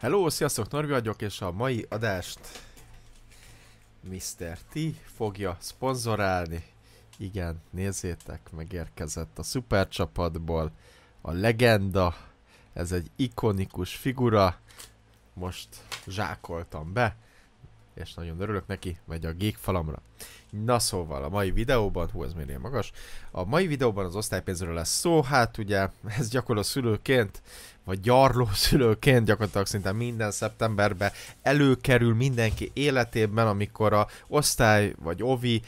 Hello, sziasztok, Norbi vagyok, és a mai adást Mr. T fogja szponzorálni. Igen, nézzétek, megérkezett a szupercsapatból a legenda, ez egy ikonikus figura, most zsákoltam be, és nagyon örülök neki, megy a gék falamra. Na szóval, a mai videóban, hú ez minél magas, a mai videóban az osztálypénzről lesz szó, hát ugye ez gyakorló szülőként, vagy gyarló szülőként gyakorlatilag szinte minden szeptemberben előkerül mindenki életében, amikor a osztály vagy ovi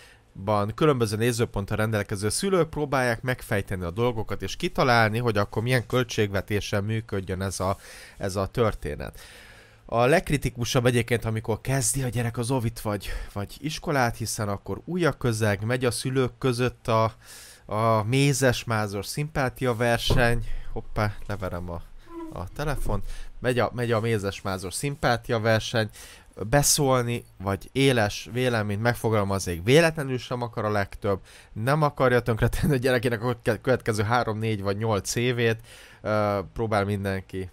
ban különböző nézőponttal rendelkező szülők próbálják megfejteni a dolgokat és kitalálni, hogy akkor milyen költségvetéssel működjön ez a, ez a történet. A legkritikusabb egyébként, amikor kezdi a gyerek az ovit vagy, vagy iskolát, hiszen akkor újak közeg, megy a szülők között a, a mézes mázos szimpátia verseny. Hoppá, leverem a, a telefon. Megy a, megy a mézes mázos szimpátia verseny. Beszólni, vagy éles véleményt megfogalmazni, véletlenül sem akar a legtöbb, nem akarja tönkretenni a gyerekének a következő 3, 4 vagy 8 évét, uh, próbál mindenki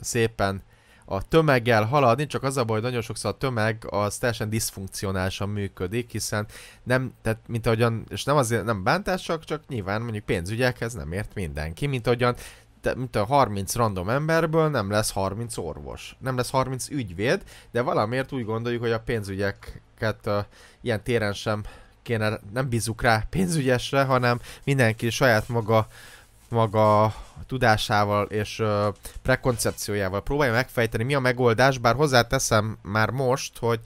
szépen a tömeggel haladni, csak az a baj, hogy nagyon sokszor a tömeg az teljesen diszfunkcionálisan működik, hiszen nem, tehát mint ahogyan, és nem azért nem bántás, csak, csak nyilván mondjuk pénzügyekhez nem ért mindenki, mint ahogyan te, mint a 30 random emberből nem lesz 30 orvos, nem lesz 30 ügyvéd, de valamiért úgy gondoljuk, hogy a pénzügyeket uh, ilyen téren sem kéne, nem bízunk rá pénzügyesre, hanem mindenki saját maga maga tudásával és ö, prekoncepciójával próbálja megfejteni, mi a megoldás, bár hozzáteszem már most, hogy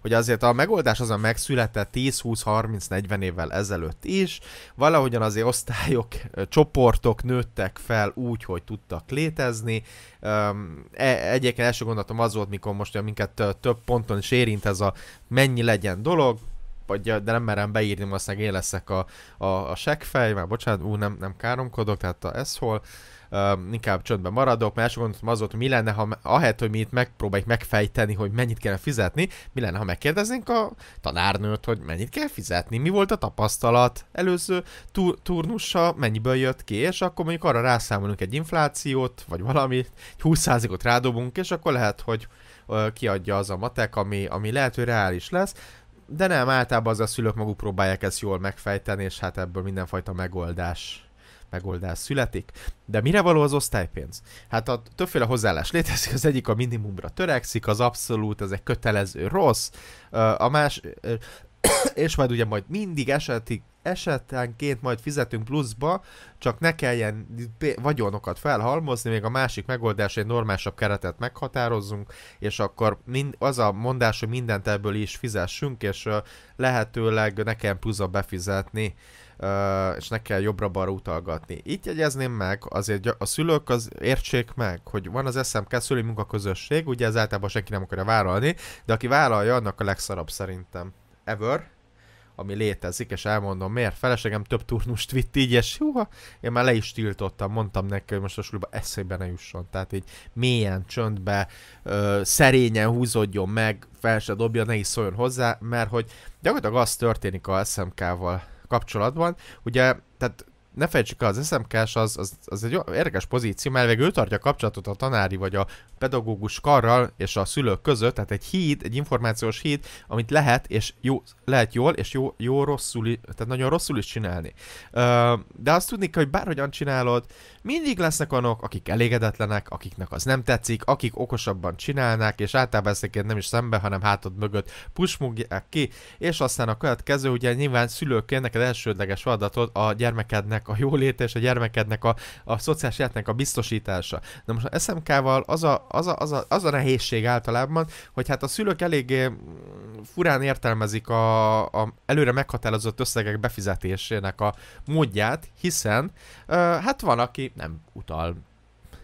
hogy azért a megoldás az a megszületett 10-20-30-40 évvel ezelőtt is, valahogyan azért osztályok, csoportok nőttek fel úgy, hogy tudtak létezni. E, egyébként első gondolatom az volt, mikor most minket több ponton is érint ez a mennyi legyen dolog, adja, de nem merem beírni, aztán én leszek a, a, a seggfej, már bocsánat, ú, nem, nem káromkodok, tehát a ez hol. Uh, inkább csöndben maradok, mert első gondoltam az volt, mi lenne, ha ahelyett, hogy mi itt megpróbáljuk megfejteni, hogy mennyit kell fizetni, mi lenne, ha megkérdeznénk a tanárnőt, hogy mennyit kell fizetni, mi volt a tapasztalat előző tur- turnusa, mennyiből jött ki, és akkor mondjuk arra rászámolunk egy inflációt, vagy valamit, egy 20%-ot rádobunk, és akkor lehet, hogy kiadja az a matek, ami, ami lehet, hogy reális lesz, de nem, általában az a szülők maguk próbálják ezt jól megfejteni, és hát ebből mindenfajta megoldás megoldás születik. De mire való az osztálypénz? Hát a többféle hozzáállás létezik, az egyik a minimumra törekszik, az abszolút, ez egy kötelező rossz, a más, és majd ugye majd mindig esetik esetenként majd fizetünk pluszba, csak ne kelljen vagyonokat felhalmozni, még a másik megoldás egy normálisabb keretet meghatározzunk, és akkor mind, az a mondás, hogy mindent ebből is fizessünk, és lehetőleg ne kelljen pluszba befizetni, és ne kell jobbra-balra utalgatni. Itt jegyezném meg, azért a szülők az értsék meg, hogy van az SMK szülői munkaközösség, ugye ez általában senki nem akarja vállalni, de aki vállalja, annak a legszarabb szerintem. Ever ami létezik, és elmondom miért. Feleségem több turnust vitt így, és húha, én már le is tiltottam, mondtam neki, hogy most a suliba eszébe ne jusson. Tehát így mélyen, csöndbe, ö, szerényen húzódjon meg, fel se dobja, ne is szóljon hozzá, mert hogy gyakorlatilag az történik a SMK-val kapcsolatban. Ugye, tehát ne felejtsük el, az SMK-s az, az, az egy érdekes pozíció, mert végül ő tartja a kapcsolatot a tanári vagy a pedagógus karral és a szülők között, tehát egy híd, egy információs híd, amit lehet és jó, lehet jól és jó, jó rosszul, tehát nagyon rosszul is csinálni. De azt tudni kell, hogy bárhogyan csinálod, mindig lesznek olyanok, akik elégedetlenek, akiknek az nem tetszik, akik okosabban csinálnak, és általában ezeket nem is szembe, hanem hátad mögött pusmogják ki, és aztán a következő, ugye nyilván szülőként neked elsődleges feladatod a gyermekednek gyermekednek a jóléte és a gyermekednek a, a szociális életnek a biztosítása. Na most a SMK-val az a, az, a, az, a, az a nehézség általában, hogy hát a szülők eléggé mm, furán értelmezik a, a előre meghatározott összegek befizetésének a módját, hiszen uh, hát van, aki nem utal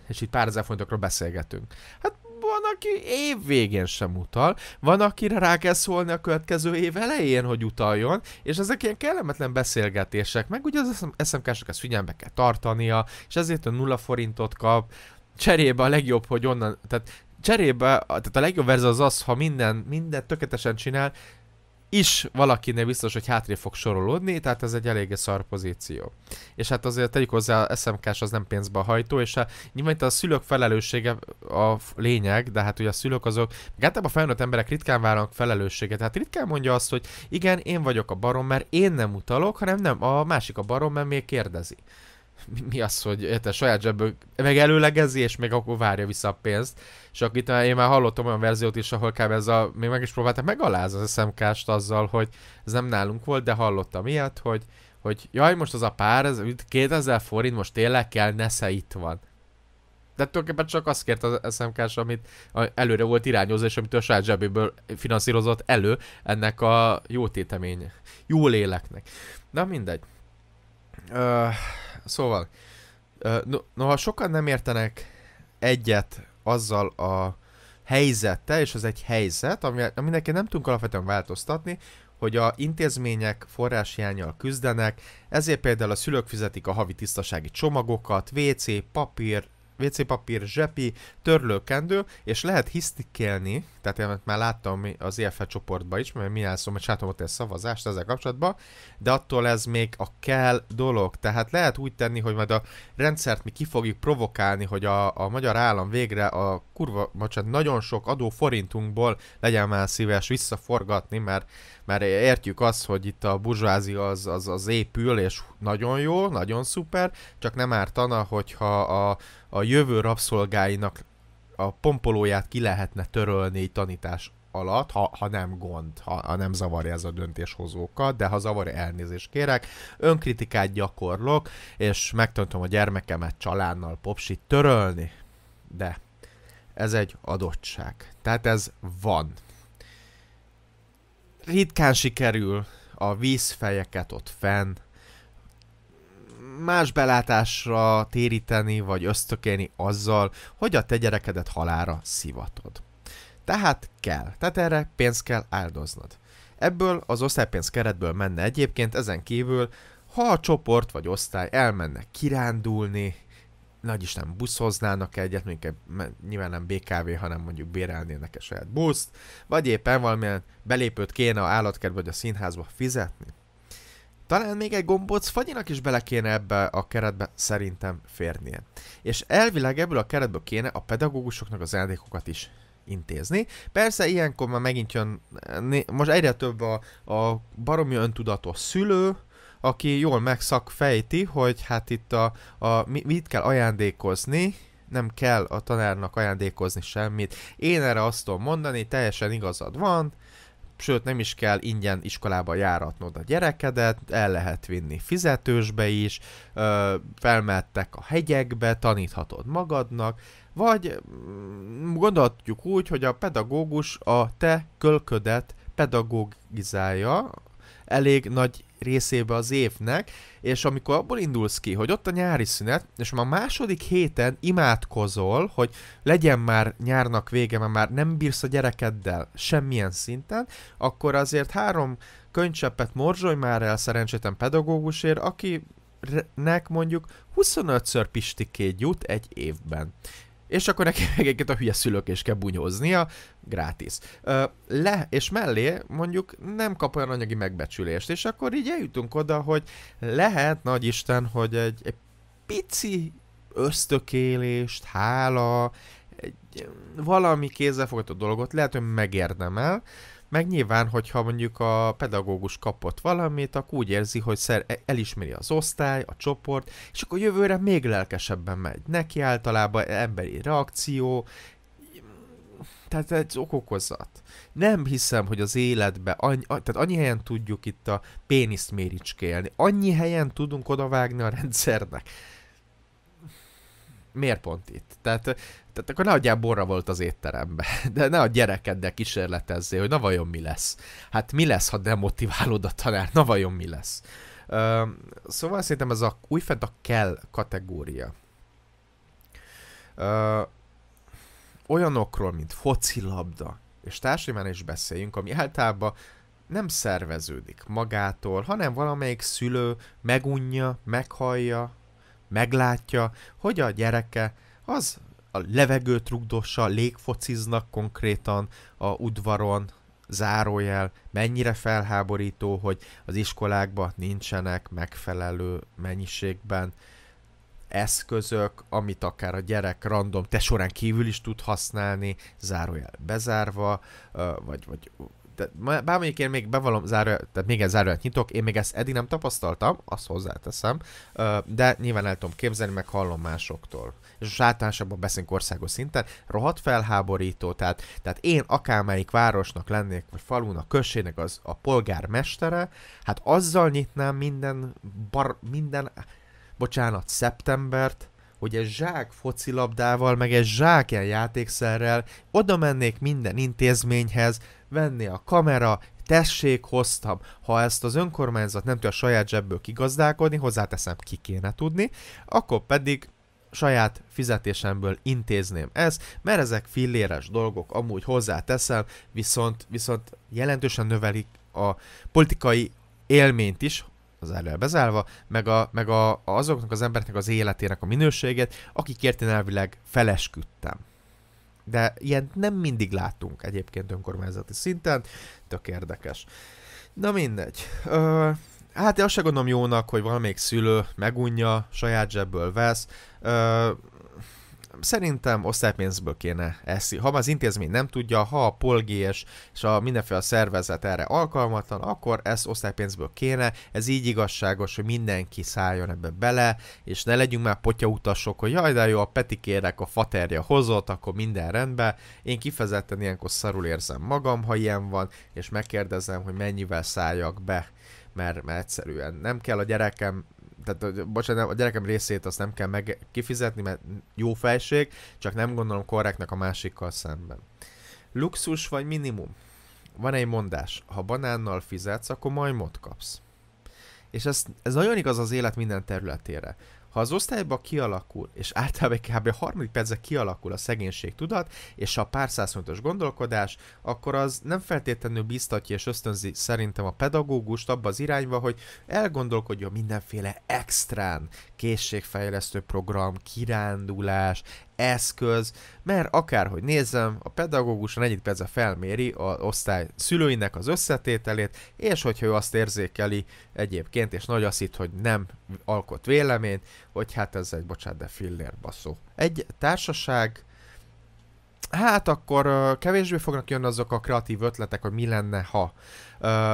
és itt pár ezer fontokról beszélgetünk. Hát van, aki év végén sem utal, van, akire rá kell szólni a következő év elején, hogy utaljon, és ezek ilyen kellemetlen beszélgetések, meg ugye az SMK-sok ezt figyelembe kell tartania, és ezért a nulla forintot kap, cserébe a legjobb, hogy onnan, tehát cserébe, tehát a legjobb verze az az, ha minden, minden tökéletesen csinál, is valakinél biztos, hogy hátré fog sorolódni, tehát ez egy eléggé szar pozíció. És hát azért tegyük hozzá, SMK-s az nem pénzbe hajtó, és hát nyilván itt a szülők felelőssége a lényeg, de hát ugye a szülők azok, általában felnőtt emberek ritkán vállalnak felelősséget, hát ritkán mondja azt, hogy igen, én vagyok a barom, mert én nem utalok, hanem nem, a másik a barom, mert még kérdezi mi az, hogy érted, saját zsebből meg előlegezi, és még akkor várja vissza a pénzt. És akit én már hallottam olyan verziót is, ahol kb. ez a, még meg is próbáltam megaláz az SMK-st azzal, hogy ez nem nálunk volt, de hallottam ilyet, hogy, hogy jaj, most az a pár, ez 2000 forint most tényleg kell, nesze itt van. De tulajdonképpen csak azt kért az smk amit előre volt irányozva, és amit a saját zsebéből finanszírozott elő ennek a jó téteménye. Jó léleknek. Na mindegy. Uh szóval, no, noha sokan nem értenek egyet azzal a helyzettel, és az egy helyzet, ami, aminek nem tudunk alapvetően változtatni, hogy a intézmények forráshiányjal küzdenek, ezért például a szülők fizetik a havi tisztasági csomagokat, WC, papír, WC papír, zsepi, törlőkendő, és lehet hisztikelni, tehát én már láttam az EFE csoportban is, mert mi elszom, mert csináltam ott egy szavazást ezzel kapcsolatban, de attól ez még a kell dolog. Tehát lehet úgy tenni, hogy majd a rendszert mi ki fogjuk provokálni, hogy a, a magyar állam végre a kurva, bocsánat, nagyon sok adó forintunkból legyen már szíves visszaforgatni, mert mert értjük azt, hogy itt a burzsvázia az, az, az épül, és nagyon jó, nagyon szuper, csak nem ártana, hogyha a, a jövő rabszolgáinak a pompolóját ki lehetne törölni tanítás alatt, ha, ha nem gond, ha, ha nem zavarja ez a döntéshozókat, de ha zavarja, elnézést kérek, önkritikát gyakorlok, és megtöntöm a gyermekemet csalánnal popsit törölni, de ez egy adottság. Tehát ez van ritkán sikerül a vízfejeket ott fenn más belátásra téríteni, vagy ösztökélni azzal, hogy a te gyerekedet halára szivatod. Tehát kell. Tehát erre pénzt kell áldoznod. Ebből az osztálypénz keretből menne egyébként ezen kívül, ha a csoport vagy osztály elmenne kirándulni, nagy Isten buszhoznának egyet, mondjuk nyilván nem BKV, hanem mondjuk bérelnének egy saját buszt, vagy éppen valamilyen belépőt kéne a állatkertbe vagy a színházba fizetni. Talán még egy gombóc fagyinak is bele kéne ebbe a keretbe szerintem férnie. És elvileg ebből a keretből kéne a pedagógusoknak az ajándékokat is intézni. Persze ilyenkor már megint jön, most egyre több a, a baromi öntudatos szülő, aki jól megszakfejti, hogy hát itt a, a mit kell ajándékozni, nem kell a tanárnak ajándékozni semmit. Én erre azt tudom mondani, teljesen igazad van, sőt nem is kell ingyen iskolába járatnod a gyerekedet, el lehet vinni fizetősbe is, ö, felmettek a hegyekbe, taníthatod magadnak, vagy mm, gondolhatjuk úgy, hogy a pedagógus a te kölködet pedagogizálja, elég nagy részébe az évnek, és amikor abból indulsz ki, hogy ott a nyári szünet, és már a második héten imádkozol, hogy legyen már nyárnak vége, mert már nem bírsz a gyerekeddel semmilyen szinten, akkor azért három könycseppet morzsolj már el szerencsétlen pedagógusért, aki nek mondjuk 25-ször pistikét jut egy évben és akkor neki egyébként a hülye szülők is kell bunyóznia, grátis. Le, és mellé mondjuk nem kap olyan anyagi megbecsülést, és akkor így eljutunk oda, hogy lehet, nagy Isten, hogy egy, egy pici ösztökélést, hála, egy, valami kézzelfogható dolgot lehet, hogy megérdemel, meg nyilván, hogyha mondjuk a pedagógus kapott valamit, akkor úgy érzi, hogy szer e- elismeri az osztály, a csoport, és akkor jövőre még lelkesebben megy. Neki általában emberi reakció, tehát egy okokozat. Nem hiszem, hogy az életbe, annyi, tehát annyi helyen tudjuk itt a péniszt méricskélni, annyi helyen tudunk odavágni a rendszernek. Miért pont itt? Tehát tehát akkor ne adjál borra volt az étterembe, de ne a gyerekeddel kísérletezzél, hogy na vajon mi lesz. Hát mi lesz, ha demotiválod a tanár, na vajon mi lesz. Ö, szóval szerintem ez a újfent a kell kategória. Ö, olyanokról, mint focilabda, és társadalmán is beszéljünk, ami általában nem szerveződik magától, hanem valamelyik szülő megunja, meghallja, meglátja, hogy a gyereke az a levegőt rugdossa, légfociznak konkrétan a udvaron, zárójel, mennyire felháborító, hogy az iskolákban nincsenek megfelelő mennyiségben eszközök, amit akár a gyerek random te során kívül is tud használni, zárójel bezárva, vagy, vagy bármelyik én még bevallom, zárja, tehát még egy zárójelet nyitok, én még ezt eddig nem tapasztaltam, azt hozzáteszem, de nyilván el tudom képzelni, meg hallom másoktól. És most általánosabban beszélünk országos szinten, rohadt felháborító, tehát, tehát én akármelyik városnak lennék, vagy falunak, községnek az a polgármestere, hát azzal nyitnám minden, bar, minden, bocsánat, szeptembert, hogy egy zsák focilabdával, meg egy zsák ilyen játékszerrel oda mennék minden intézményhez, venni a kamera, tessék, hoztam. Ha ezt az önkormányzat nem tudja a saját zsebből kigazdálkodni, hozzáteszem, ki kéne tudni, akkor pedig saját fizetésemből intézném ezt, mert ezek filléres dolgok, amúgy hozzáteszem, viszont, viszont jelentősen növelik a politikai élményt is, az előbb bezárva, meg, a, meg a, azoknak az embereknek az életének a minőségét, akikért én elvileg felesküdtem. De ilyet nem mindig látunk egyébként önkormányzati szinten, tök érdekes. Na mindegy. Ö, hát én azt se gondolom jónak, hogy valamelyik szülő megunja, saját zsebből vesz. Ö, Szerintem osztálypénzből kéne eszi. Ha az intézmény nem tudja, ha a polgés és a mindenféle szervezet erre alkalmatlan, akkor ezt osztálypénzből kéne. Ez így igazságos, hogy mindenki szálljon ebbe bele, és ne legyünk már potyautasok, hogy jaj, de jó, a petikérek a faterja hozott, akkor minden rendben. Én kifejezetten ilyenkor szarul érzem magam, ha ilyen van, és megkérdezem, hogy mennyivel szálljak be mert, mert egyszerűen nem kell a gyerekem tehát bocsánat, a gyerekem részét azt nem kell meg kifizetni, mert jó felség, csak nem gondolom korrektnek a másikkal szemben. Luxus vagy minimum? Van egy mondás, ha banánnal fizetsz, akkor majmot kapsz. És ez, ez nagyon igaz az élet minden területére ha az osztályban kialakul, és általában kb. a harmadik percben kialakul a szegénység tudat, és a pár százszontos gondolkodás, akkor az nem feltétlenül biztatja és ösztönzi szerintem a pedagógust abba az irányba, hogy elgondolkodjon mindenféle extrán, készségfejlesztő program, kirándulás, eszköz, mert akárhogy nézem, a pedagógus a negyed perce felméri az osztály szülőinek az összetételét, és hogyha ő azt érzékeli egyébként, és nagy azt hogy nem alkot véleményt, hogy hát ez egy, bocsánat, de fillér baszó. Egy társaság hát akkor kevésbé fognak jönni azok a kreatív ötletek, hogy mi lenne, ha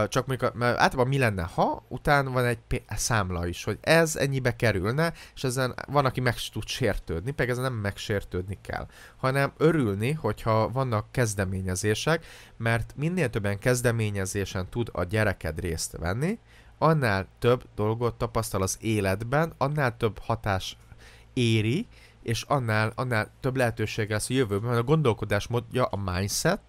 csak mondjuk, mert általában mi lenne, ha, utána van egy számla is, hogy ez ennyibe kerülne, és ezen van, aki meg tud sértődni, pedig ezen nem megsértődni kell, hanem örülni, hogyha vannak kezdeményezések, mert minél többen kezdeményezésen tud a gyereked részt venni, annál több dolgot tapasztal az életben, annál több hatás éri, és annál, annál több lehetőség lesz a jövőben, mert a gondolkodásmódja, a mindset,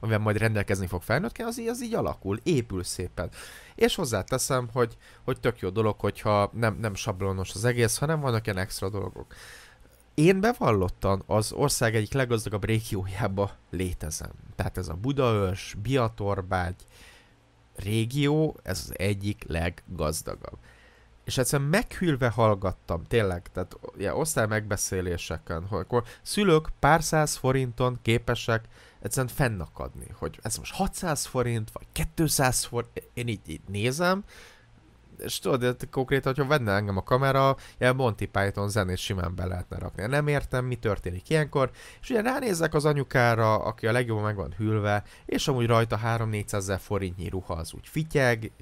amivel majd rendelkezni fog felnőttként, az, így, az így alakul, épül szépen. És hozzáteszem, hogy, hogy tök jó dolog, hogyha nem, nem sablonos az egész, hanem vannak ilyen extra dolgok. Én bevallottan az ország egyik leggazdagabb régiójába létezem. Tehát ez a Budaörs, Biatorbágy régió, ez az egyik leggazdagabb és egyszerűen meghűlve hallgattam, tényleg, tehát ja, osztály megbeszéléseken, hogy akkor szülők pár száz forinton képesek egyszerűen fennakadni, hogy ez most 600 forint, vagy 200 forint, én így, így nézem, és tudod, konkrétan, hogyha venne engem a kamera, ilyen Monty Python zenét simán be lehetne rakni. Nem értem, mi történik ilyenkor, és ugye ránézek az anyukára, aki a legjobban meg van hülve, és amúgy rajta 3-400 ezer forintnyi ruha az úgy fityeg,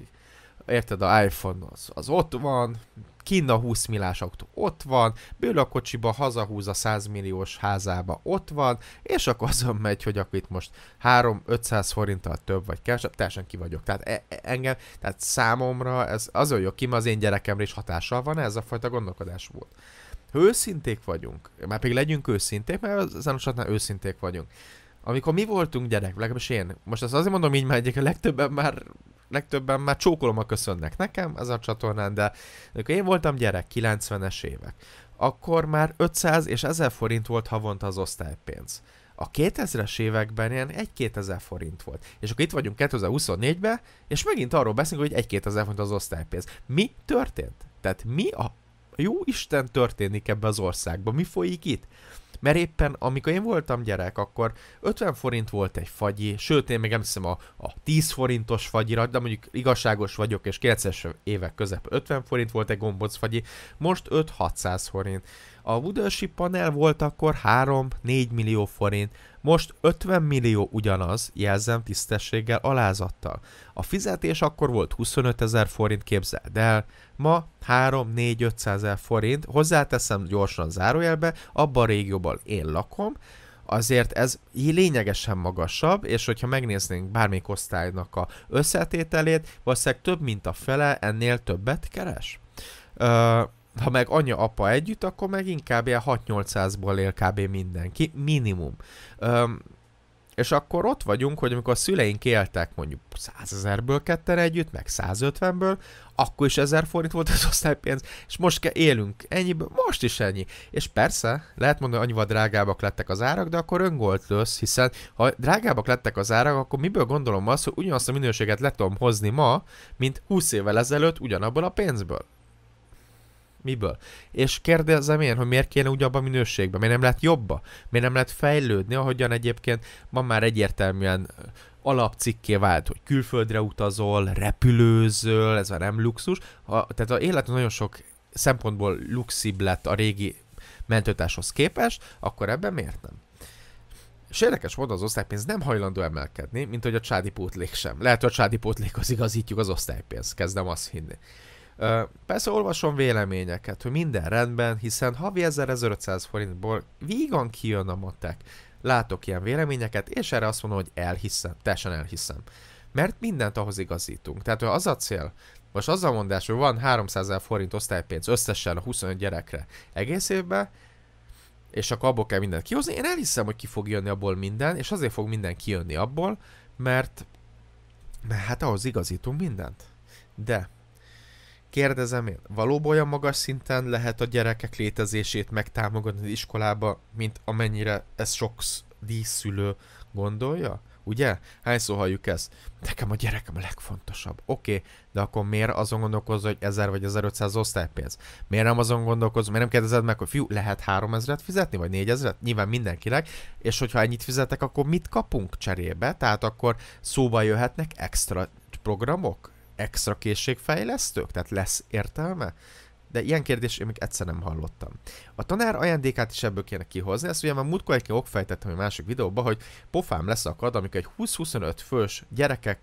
érted, a iPhone az, az ott van, kinn a 20 millás autó ott van, ből a kocsiba hazahúz a 100 milliós házába ott van, és akkor azon megy, hogy akkor itt most 3-500 forinttal több vagy kevesebb, teljesen ki vagyok. Tehát e-, e engem, tehát számomra ez az jó ki, az én gyerekemre is hatással van, ez a fajta gondolkodás volt. Ha őszinték vagyunk, már pedig legyünk őszinték, mert az Zenochatnál őszinték vagyunk. Amikor mi voltunk gyerek, legalábbis én, most ezt azért mondom így, mert egyik a legtöbben már legtöbben már csókolom a köszönnek nekem ez a csatornán, de amikor én voltam gyerek, 90-es évek, akkor már 500 és 1000 forint volt havonta az osztálypénz. A 2000-es években ilyen 1-2000 forint volt. És akkor itt vagyunk 2024-ben, és megint arról beszélünk, hogy 1-2000 forint az osztálypénz. Mi történt? Tehát mi a jó Isten történik ebbe az országban? Mi folyik itt? Mert éppen amikor én voltam gyerek, akkor 50 forint volt egy fagyi, sőt én még emlékszem a, a 10 forintos fagyira, de mondjuk igazságos vagyok, és 90-es évek közep 50 forint volt egy gomboc fagyi, most 5-600 forint. A Woodership panel volt akkor 3-4 millió forint, most 50 millió ugyanaz, jelzem tisztességgel, alázattal. A fizetés akkor volt 25 ezer forint, képzeld el, ma 3-4-500 ezer forint, hozzáteszem gyorsan zárójelbe, abban a régióban én lakom, azért ez lényegesen magasabb, és hogyha megnéznénk bármelyik osztálynak a összetételét, valószínűleg több, mint a fele ennél többet keres. Ö, ha meg anya-apa együtt, akkor meg inkább ilyen 6-800-ból él kb. mindenki, minimum. Ö, és akkor ott vagyunk, hogy amikor a szüleink éltek mondjuk 100 ezerből ketten együtt, meg 150-ből, akkor is 1000 forint volt az osztálypénz, és most kell élünk ennyiből, most is ennyi. És persze, lehet mondani, hogy annyival drágábbak lettek az árak, de akkor öngolt lősz, hiszen ha drágábbak lettek az árak, akkor miből gondolom azt, hogy ugyanazt a minőséget le tudom hozni ma, mint 20 évvel ezelőtt ugyanabból a pénzből. Miből? És kérdezem én, hogy miért kéne ugyanabban a minőségben? Miért nem lehet jobba? Miért nem lehet fejlődni, ahogyan egyébként ma már egyértelműen alapcikké vált, hogy külföldre utazol, repülőzöl, ez már nem luxus. A, tehát a élet nagyon sok szempontból luxibb lett a régi mentőtáshoz képest, akkor ebben miért nem? És érdekes módon az osztálypénz nem hajlandó emelkedni, mint hogy a csádi pótlék sem. Lehet, hogy a csádi pótlékhoz igazítjuk az osztálypénzt, kezdem azt hinni. Persze olvasom véleményeket, hogy minden rendben, hiszen havi 1500 forintból vígan kijön a matek. Látok ilyen véleményeket, és erre azt mondom, hogy elhiszem, teljesen elhiszem. Mert mindent ahhoz igazítunk. Tehát hogy az a cél, most az a mondás, hogy van 300 ezer forint osztálypénz összesen a 25 gyerekre egész évben, és akkor abból kell mindent kihozni. Én elhiszem, hogy ki fog jönni abból minden, és azért fog minden kijönni abból, mert, mert hát ahhoz igazítunk mindent. De Kérdezem én, valóban olyan magas szinten lehet a gyerekek létezését megtámogatni az iskolába, mint amennyire ez sok díszülő gondolja? Ugye? Hányszor halljuk ezt? Nekem a gyerekem a legfontosabb. Oké, okay, de akkor miért azon gondolkozol, hogy 1000 vagy 1500 osztálypénz? Miért nem azon gondolkozol, miért nem kérdezed meg, hogy fiú, lehet 3000-et fizetni, vagy 4000-et? Nyilván mindenkinek. És hogyha ennyit fizetek, akkor mit kapunk cserébe? Tehát akkor szóba jöhetnek extra programok? extra készségfejlesztők? Tehát lesz értelme? De ilyen kérdés én még egyszer nem hallottam. A tanár ajándékát is ebből kéne kihozni, ezt ugye már múltkor egy okfejtettem egy másik videóban, hogy pofám akad, amikor egy 20-25 fős gyerekek,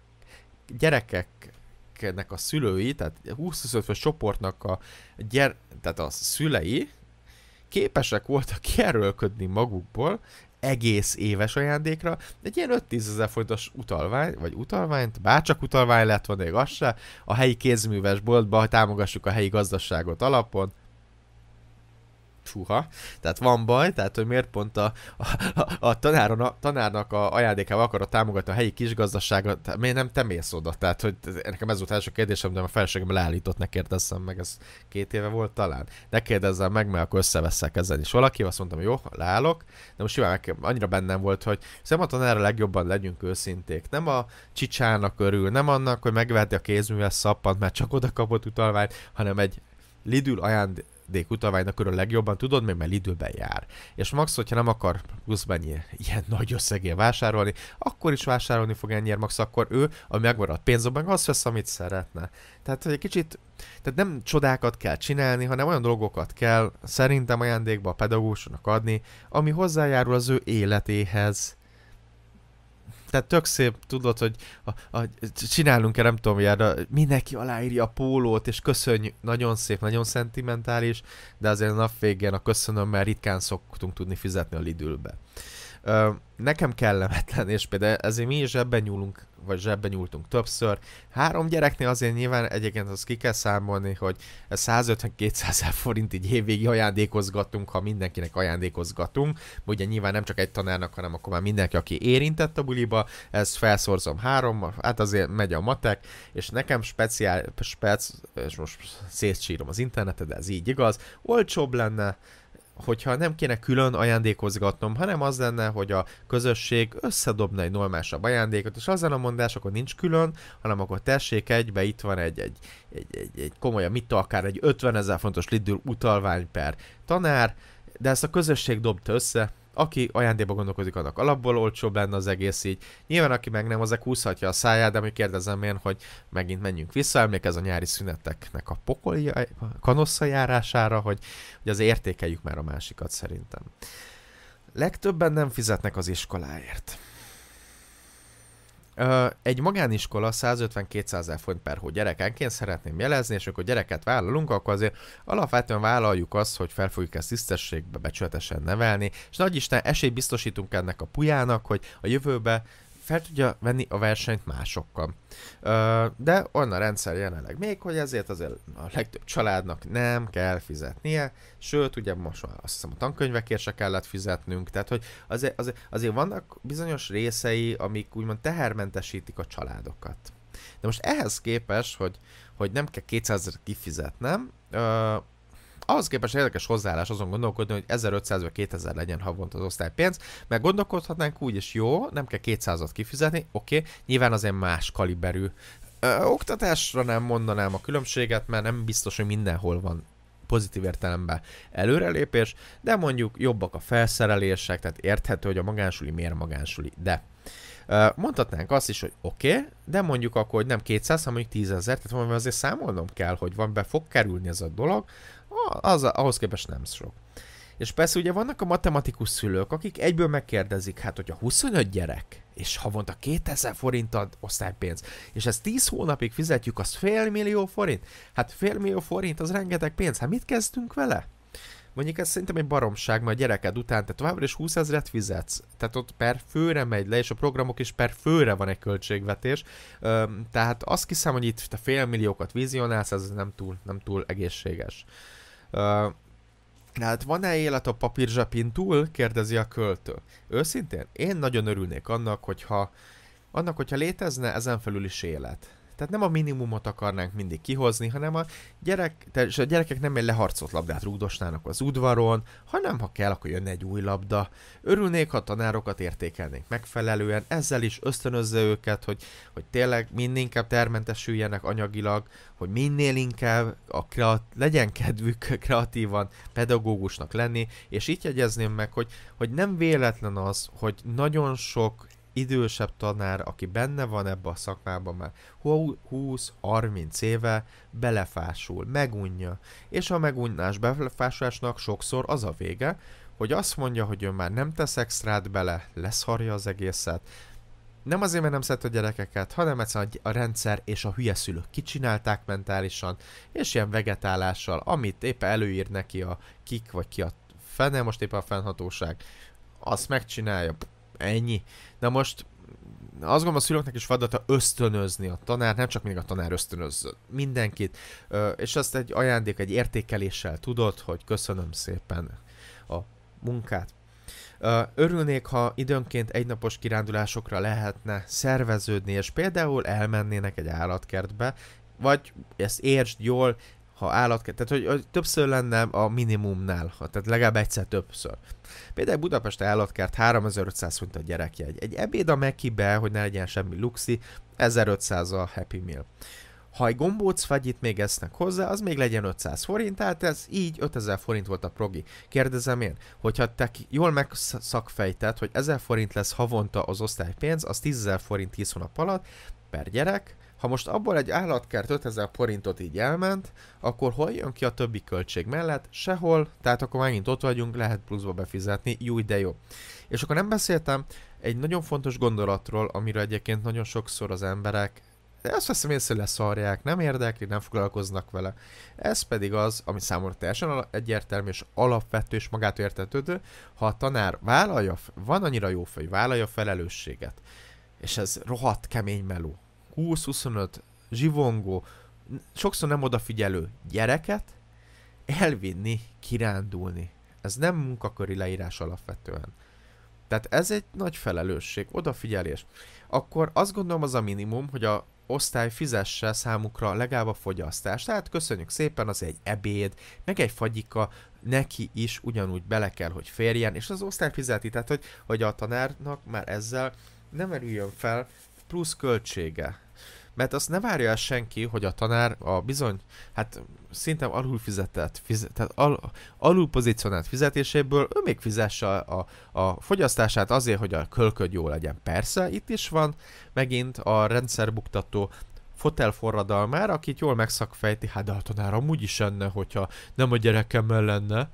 gyerekeknek a szülői, tehát 20-25 fős csoportnak a, gyere, tehát a szülei, képesek voltak kierőlködni magukból egész éves ajándékra, egy ilyen 5-10 ezer forintos utalvány, vagy utalványt, bárcsak utalvány lett volna, még az se, a helyi kézművesboltba, boltba támogassuk a helyi gazdaságot alapon, fúha, tehát van baj, tehát hogy miért pont a, a, a, tanáron, a tanárnak a ajándékával akarod támogatni a helyi kisgazdaságot, miért nem te mész oda? Tehát, hogy nekem ez volt az első kérdésem, de a feleségem leállított, ne kérdezzem meg, ez két éve volt talán. Ne kérdezzem meg, mert akkor összeveszek ezen is valaki, azt mondtam, hogy jó, leállok, de most simán annyira bennem volt, hogy szerintem a tanára legjobban legyünk őszinték. Nem a csicsának örül, nem annak, hogy megveheti a kézműves szappant, mert csak oda kapott utalványt, hanem egy lidül ajánd utalványnak körül legjobban tudod, még mert időben jár. És max, hogyha nem akar plusz mennyi ilyen nagy összegért vásárolni, akkor is vásárolni fog ennyiért max, akkor ő a megmaradt pénzben azt vesz, amit szeretne. Tehát egy kicsit tehát nem csodákat kell csinálni, hanem olyan dolgokat kell szerintem ajándékba a pedagógusnak adni, ami hozzájárul az ő életéhez tehát tök szép, tudod, hogy a, a, csinálunk-e, nem tudom, jár, mindenki aláírja a pólót, és köszönj, nagyon szép, nagyon szentimentális, de azért a nap végén a köszönöm, mert ritkán szoktunk tudni fizetni a Lidülbe nekem kellemetlen, és például ezért mi is ebben nyúlunk, vagy zsebben nyúltunk többször. Három gyereknél azért nyilván egyébként azt ki kell számolni, hogy 150-200 forint így évvégi ajándékozgatunk, ha mindenkinek ajándékozgatunk. Ugye nyilván nem csak egy tanárnak, hanem akkor már mindenki, aki érintett a buliba, ezt felszorzom három, hát azért megy a matek, és nekem speciál, spec, és most szétsírom az internetet, de ez így igaz, olcsóbb lenne, hogyha nem kéne külön ajándékozgatnom, hanem az lenne, hogy a közösség összedobna egy normálisabb ajándékot, és az a mondás, akkor nincs külön, hanem akkor tessék egybe, itt van egy, egy, egy, egy, egy komolyan, mit akár egy 50 ezer fontos Lidl utalvány per tanár, de ezt a közösség dobta össze, aki ajándéba gondolkozik, annak alapból olcsóbb lenne az egész így. Nyilván aki meg nem, azek húzhatja a száját, de mi kérdezem én, hogy megint menjünk vissza, emlékez a nyári szüneteknek a pokolja, kanossza járására, hogy, hogy az értékeljük már a másikat szerintem. Legtöbben nem fizetnek az iskoláért egy magániskola 150-200 ezer forint per hó gyerekenként szeretném jelezni, és akkor gyereket vállalunk, akkor azért alapvetően vállaljuk azt, hogy fel fogjuk ezt tisztességbe becsületesen nevelni, és nagy Isten esélyt biztosítunk ennek a pujának, hogy a jövőbe fel tudja venni a versenyt másokkal. De olyan a rendszer jelenleg még, hogy ezért azért a legtöbb családnak nem kell fizetnie, sőt, ugye most már azt hiszem a tankönyvekért se kellett fizetnünk, tehát hogy azért, azért, azért vannak bizonyos részei, amik úgymond tehermentesítik a családokat. De most ehhez képest, hogy, hogy nem kell 200 ezer kifizetnem, ahhoz képest érdekes hozzáállás azon gondolkodni, hogy 1500 vagy 2000 legyen havonta az osztálypénz, mert gondolkodhatnánk úgy is, jó, nem kell 200-at kifizetni, oké, okay, nyilván azért más kaliberű ö, oktatásra nem mondanám a különbséget, mert nem biztos, hogy mindenhol van pozitív értelemben előrelépés, de mondjuk jobbak a felszerelések, tehát érthető, hogy a magánsuli miért magánsuli, de Mondhatnánk azt is, hogy oké, okay, de mondjuk akkor, hogy nem 200, hanem mondjuk 10 ezer, tehát azért számolnom kell, hogy van be fog kerülni ez a dolog, az, ahhoz képest nem sok. És persze ugye vannak a matematikus szülők, akik egyből megkérdezik, hát hogyha 25 gyerek, és havonta 2000 forint ad osztálypénz, és ezt 10 hónapig fizetjük, az millió forint. Hát millió forint az rengeteg pénz, hát mit kezdünk vele? Mondjuk ez szerintem egy baromság, mert a gyereked után te továbbra is 20 ezeret fizetsz. Tehát ott per főre megy le, és a programok is per főre van egy költségvetés. tehát azt hiszem, hogy itt a félmilliókat vizionálsz, ez nem túl, nem túl egészséges. Hát van-e élet a papírzsepin túl? kérdezi a költő. Őszintén, én nagyon örülnék annak, hogyha, annak, hogyha létezne ezen felül is élet. Tehát nem a minimumot akarnánk mindig kihozni, hanem a, gyerek, tehát a gyerekek nem egy leharcolt labdát rúgdosnának az udvaron, hanem ha kell, akkor jönne egy új labda. Örülnék, ha tanárokat értékelnék megfelelően, ezzel is ösztönözze őket, hogy, hogy tényleg minél inkább termentesüljenek anyagilag, hogy minél inkább a kreat, legyen kedvük kreatívan pedagógusnak lenni, és itt jegyezném meg, hogy, hogy nem véletlen az, hogy nagyon sok idősebb tanár, aki benne van ebbe a szakmában már 20-30 éve, belefásul, megunja. És a megunnás befásulásnak sokszor az a vége, hogy azt mondja, hogy ő már nem tesz extrát bele, leszharja az egészet, nem azért, mert nem szeret a gyerekeket, hanem egyszerűen a rendszer és a hülye szülők kicsinálták mentálisan, és ilyen vegetálással, amit éppen előír neki a kik, vagy ki a fene, most éppen a fennhatóság, azt megcsinálja, ennyi. Na most azt gondolom a szülőknek is feladata ösztönözni a tanár, nem csak még a tanár ösztönöz mindenkit, és azt egy ajándék, egy értékeléssel tudod, hogy köszönöm szépen a munkát. Örülnék, ha időnként egynapos kirándulásokra lehetne szerveződni, és például elmennének egy állatkertbe, vagy ezt értsd jól, ha állat kell, tehát hogy, hogy többször lenne a minimumnál, tehát legalább egyszer többször. Például Budapest állatkert 3500 font a gyerekjegy. Egy ebéd a Mekibe, hogy ne legyen semmi luxi, 1500 a Happy Meal. Ha egy gombóc fagyit még esznek hozzá, az még legyen 500 forint, tehát ez így 5000 forint volt a progi. Kérdezem én, hogyha te jól megszakfejted, hogy 1000 forint lesz havonta az osztálypénz, az 10.000 forint 10 hónap alatt per gyerek, ha most abból egy állatkert 5000 forintot így elment, akkor hol jön ki a többi költség mellett? Sehol, tehát akkor megint ott vagyunk, lehet pluszba befizetni, jó, de jó. És akkor nem beszéltem egy nagyon fontos gondolatról, amiről egyébként nagyon sokszor az emberek de azt veszem észre, leszarják, nem érdekli, nem foglalkoznak vele. Ez pedig az, ami számomra teljesen egyértelmű és alapvető és magától értetődő, ha a tanár vállalja, van annyira jó fej, vállalja a felelősséget, és ez rohadt kemény meló, 20-25 zsivongó, sokszor nem odafigyelő gyereket elvinni, kirándulni. Ez nem munkaköri leírás alapvetően. Tehát ez egy nagy felelősség, odafigyelés. Akkor azt gondolom az a minimum, hogy a osztály fizesse számukra legalább a fogyasztást. Tehát köszönjük szépen, az egy ebéd, meg egy fagyika, neki is ugyanúgy bele kell, hogy férjen, és az osztály fizeti, tehát hogy, hogy a tanárnak már ezzel nem merüljön fel plusz költsége. Mert azt ne várja el senki, hogy a tanár a bizony, hát szinte alul fizetett, fizet, tehát al, alul pozícionált fizetéséből ő még fizesse a, a, a fogyasztását azért, hogy a kölköd jó legyen. Persze, itt is van megint a rendszerbuktató fotelforradalmár, akit jól megszakfejti, hát de a tanár amúgy is enne, hogyha nem a gyerekemmel lenne,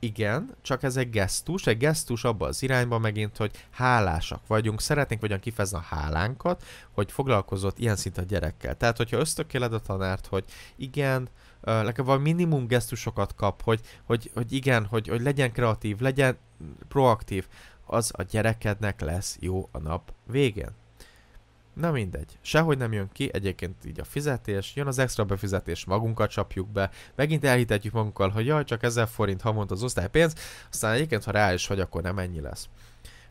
igen, csak ez egy gesztus, egy gesztus abba az irányba megint, hogy hálásak vagyunk, szeretnénk vagyunk kifejezni a hálánkat, hogy foglalkozott ilyen szint a gyerekkel. Tehát, hogyha ösztökéled a tanárt, hogy igen, legalább valami minimum gesztusokat kap, hogy, hogy, hogy igen, hogy, hogy legyen kreatív, legyen proaktív, az a gyerekednek lesz jó a nap végén. Na mindegy, sehogy nem jön ki, egyébként így a fizetés, jön az extra befizetés, magunkat csapjuk be, megint elhitetjük magunkkal, hogy jaj, csak 1000 forint havonta az osztálypénz, aztán egyébként, ha reális vagy, akkor nem ennyi lesz.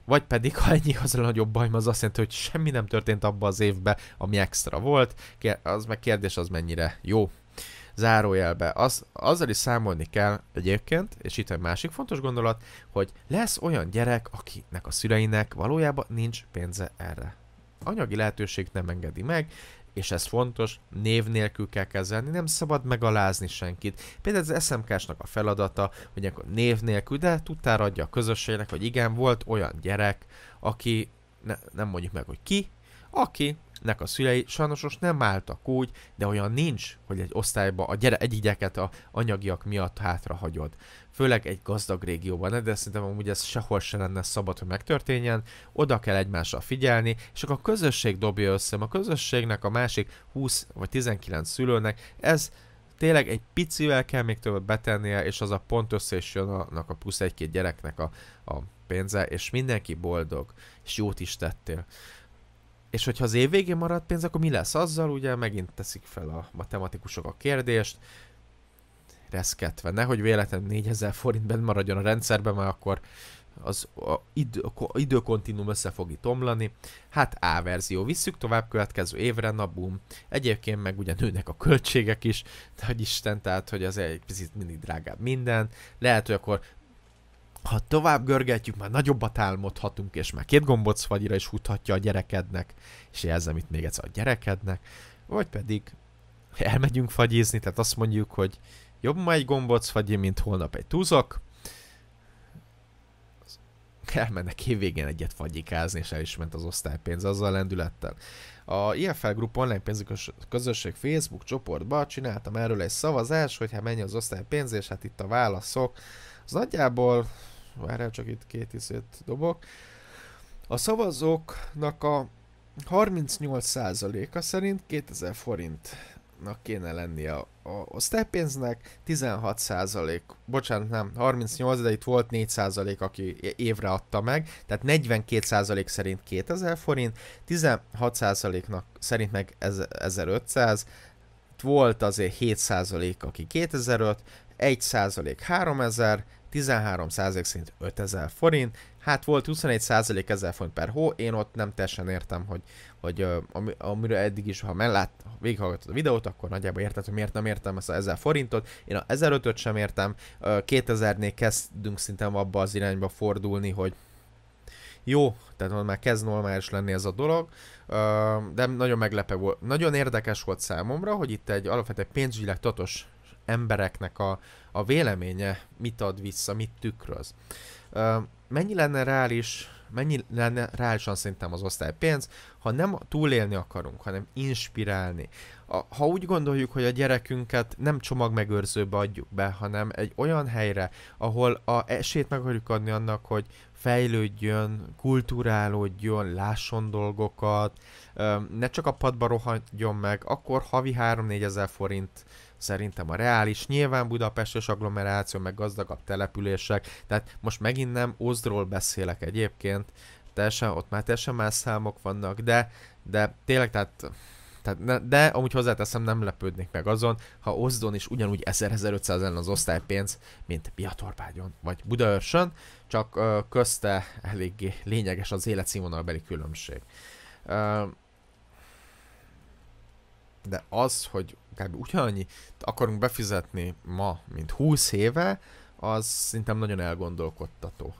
Vagy pedig, ha ennyi az a nagyobb bajom, az azt jelenti, hogy semmi nem történt abban az évbe, ami extra volt, az meg kérdés, az mennyire jó. Zárójelbe, az, azzal is számolni kell egyébként, és itt egy másik fontos gondolat, hogy lesz olyan gyerek, akinek a szüleinek valójában nincs pénze erre anyagi lehetőség nem engedi meg, és ez fontos, név nélkül kell kezelni, nem szabad megalázni senkit. Például az SMK-snak a feladata, hogy akkor név nélkül, de tudtára adja a közösségnek, hogy igen, volt olyan gyerek, aki, ne, nem mondjuk meg, hogy ki, aki nek a szülei sajnos most nem álltak úgy, de olyan nincs, hogy egy osztályba a gyere, egy gyereket a anyagiak miatt hátra hagyod. Főleg egy gazdag régióban, de szerintem amúgy ez sehol se lenne szabad, hogy megtörténjen. Oda kell egymásra figyelni, és akkor a közösség dobja össze. A közösségnek a másik 20 vagy 19 szülőnek ez tényleg egy picivel kell még többet betennie, és az a pont össze is jön annak a plusz egy-két gyereknek a, a pénze, és mindenki boldog, és jót is tettél. És hogyha az év végén marad pénz, akkor mi lesz azzal? Ugye megint teszik fel a matematikusok a kérdést, reszketve. Nehogy véletlenül 4000 forint bent maradjon a rendszerben, mert akkor az a idő, a időkontinuum össze fog itt omlani. Hát A verzió, visszük tovább következő évre, na boom. Egyébként meg ugye nőnek a költségek is, de hogy Isten, tehát hogy az egy picit mindig drágább minden. Lehet, hogy akkor ha tovább görgetjük, már nagyobbat álmodhatunk, és már két gombot szvagyira is húthatja a gyerekednek, és jelzem itt még egyszer a gyerekednek, vagy pedig elmegyünk fagyizni, tehát azt mondjuk, hogy jobb ma egy gombot szvagyi, mint holnap egy túzok, elmennek évvégén egyet fagyikázni, és el is ment az osztálypénz azzal a lendülettel. A IFL Group online közösség Facebook csoportba csináltam erről egy szavazást, hogy hát mennyi az osztálypénz, és hát itt a válaszok. Az nagyjából várjál, csak itt két izét dobok. A szavazóknak a 38%-a szerint 2000 forintnak kéne lennie a, a osztálypénznek, 16%, bocsánat nem, 38, de itt volt 4% aki évre adta meg, tehát 42% szerint 2000 forint, 16%-nak szerint meg 1500, volt azért 7% aki 2005, 1% 3000, 13% szint 5000 forint, hát volt 21% 1000 forint per hó, én ott nem teljesen értem, hogy, hogy uh, amire eddig is, ha mellett végighallgatod a videót, akkor nagyjából érted, hogy miért nem értem ezt a 1000 forintot, én a 1500 sem értem, 2000-nél kezdünk szintén abba az irányba fordulni, hogy jó, tehát már kezd normális lenni ez a dolog, de nagyon meglepő volt. Nagyon érdekes volt számomra, hogy itt egy alapvetően pénzügyileg tatos embereknek a, a véleménye mit ad vissza, mit tükröz. Mennyi lenne reális, mennyi lenne reálisan szerintem az osztálypénz, ha nem túlélni akarunk, hanem inspirálni. ha úgy gondoljuk, hogy a gyerekünket nem csomagmegőrzőbe adjuk be, hanem egy olyan helyre, ahol a esélyt meg akarjuk adni annak, hogy fejlődjön, kulturálódjon, lásson dolgokat, ne csak a padba rohadjon meg, akkor havi 3-4 ezer forint szerintem a reális. Nyilván Budapestes agglomeráció, meg gazdagabb települések, tehát most megint nem Ozdról beszélek egyébként, teljesen, ott már teljesen más számok vannak, de, de tényleg, tehát tehát ne, de amúgy hozzáteszem, nem lepődnék meg azon, ha Ozdon is ugyanúgy 1000-1500 ellen az osztálypénz, mint Piatorbágyon vagy Budaörsön, csak ö, közte eléggé lényeges az életszínvonalbeli különbség. Ö, de az, hogy kb. ugyanannyi akarunk befizetni ma, mint 20 éve, az szerintem nagyon elgondolkodtató.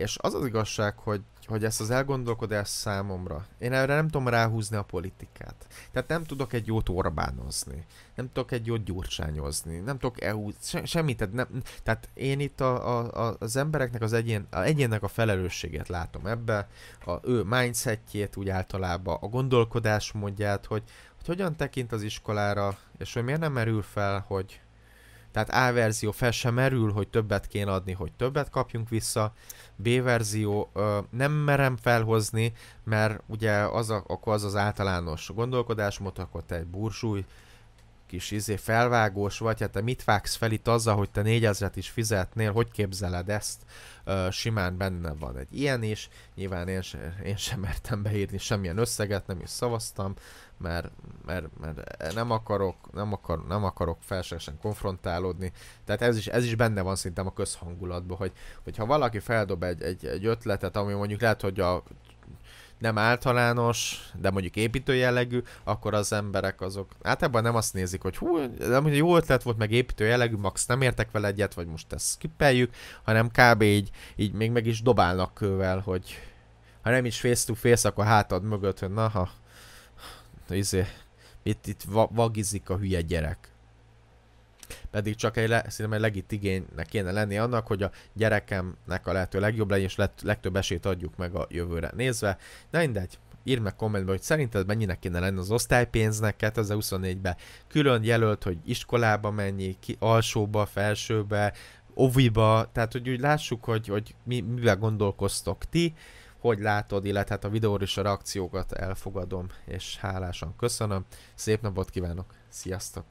És az az igazság, hogy, hogy ezt az elgondolkodás számomra, én erre nem tudom ráhúzni a politikát. Tehát nem tudok egy jót Orbánozni, nem tudok egy jót gyurcsányozni, nem tudok EU, se, semmit. Tehát, nem, tehát én itt a, a, a, az embereknek, az egyén, a egyénnek a felelősséget látom ebbe, a ő mindsetjét úgy általában, a gondolkodásmódját, hogy, hogy hogyan tekint az iskolára, és hogy miért nem merül fel, hogy, tehát A verzió fel sem merül, hogy többet kéne adni, hogy többet kapjunk vissza. B verzió ö, nem merem felhozni, mert ugye az a, akkor az az általános gondolkodásmód, akkor te egy bursúj, kis izé felvágós vagy, hát te mit vágsz fel itt azzal, hogy te négyezret is fizetnél, hogy képzeled ezt? Ö, simán benne van egy ilyen is, nyilván én, se, én sem mertem beírni semmilyen összeget, nem is szavaztam, mert, mert, mert nem, akarok, nem, akar, nem akarok felsősen konfrontálódni. Tehát ez is, ez is benne van szerintem a közhangulatban, hogy, hogyha valaki feldob egy, egy, egy ötletet, ami mondjuk lehet, hogy a nem általános, de mondjuk építő jellegű, akkor az emberek azok általában nem azt nézik, hogy hú, nem, hogy jó ötlet volt, meg építő jellegű, max nem értek vele egyet, vagy most ezt skippeljük, hanem kb. így, így még meg is dobálnak kővel, hogy ha nem is face to face, akkor hátad mögött, hogy na, ha izé, mit itt va vagizik a hülye gyerek. Pedig csak egy, le, szerintem egy legit igénynek kéne lenni annak, hogy a gyerekemnek a lehető legjobb legyen, és lett, legtöbb esélyt adjuk meg a jövőre nézve. De mindegy, írd meg kommentbe, hogy szerinted mennyinek kéne lenni az osztálypénznek 2024-ben. Külön jelölt, hogy iskolába mennyi, ki alsóba, felsőbe, oviba, tehát hogy úgy lássuk, hogy, hogy mi, mivel gondolkoztok ti, hogy látod, illetve hát a videóra is a reakciókat elfogadom, és hálásan köszönöm. Szép napot kívánok, sziasztok!